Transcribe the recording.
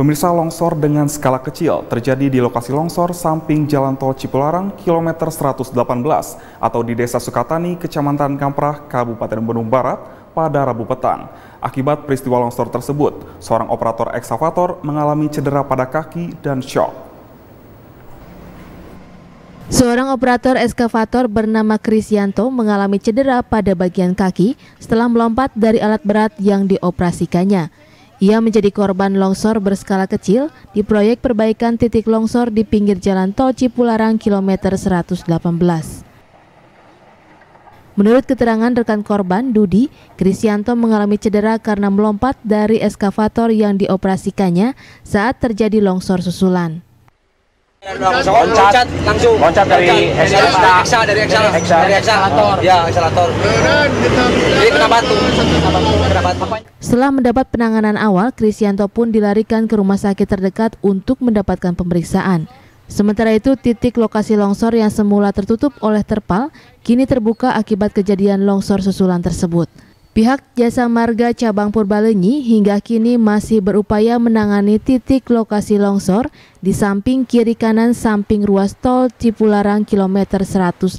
Pemirsa longsor dengan skala kecil terjadi di lokasi longsor samping Jalan Tol Cipularang kilometer 118 atau di Desa Sukatani, Kecamatan Kamprah, Kabupaten Bandung Barat pada Rabu petang. Akibat peristiwa longsor tersebut, seorang operator ekskavator mengalami cedera pada kaki dan shock. Seorang operator eskavator bernama Krisyanto mengalami cedera pada bagian kaki setelah melompat dari alat berat yang dioperasikannya. Ia menjadi korban longsor berskala kecil di proyek perbaikan titik longsor di pinggir jalan tol Cipularang kilometer 118. Menurut keterangan rekan korban, Dudi, Krisianto mengalami cedera karena melompat dari eskavator yang dioperasikannya saat terjadi longsor susulan. Loncat, langsung. Loncat dari, eksalator dari, eksalator Ya, Jadi setelah mendapat penanganan awal Krisianto pun dilarikan ke rumah sakit terdekat untuk mendapatkan pemeriksaan Sementara itu, titik lokasi longsor yang semula tertutup oleh terpal kini terbuka akibat kejadian longsor susulan tersebut. Pihak Jasa Marga Cabang Purbalenyi hingga kini masih berupaya menangani titik lokasi longsor di samping kiri kanan samping ruas tol Cipularang kilometer 118.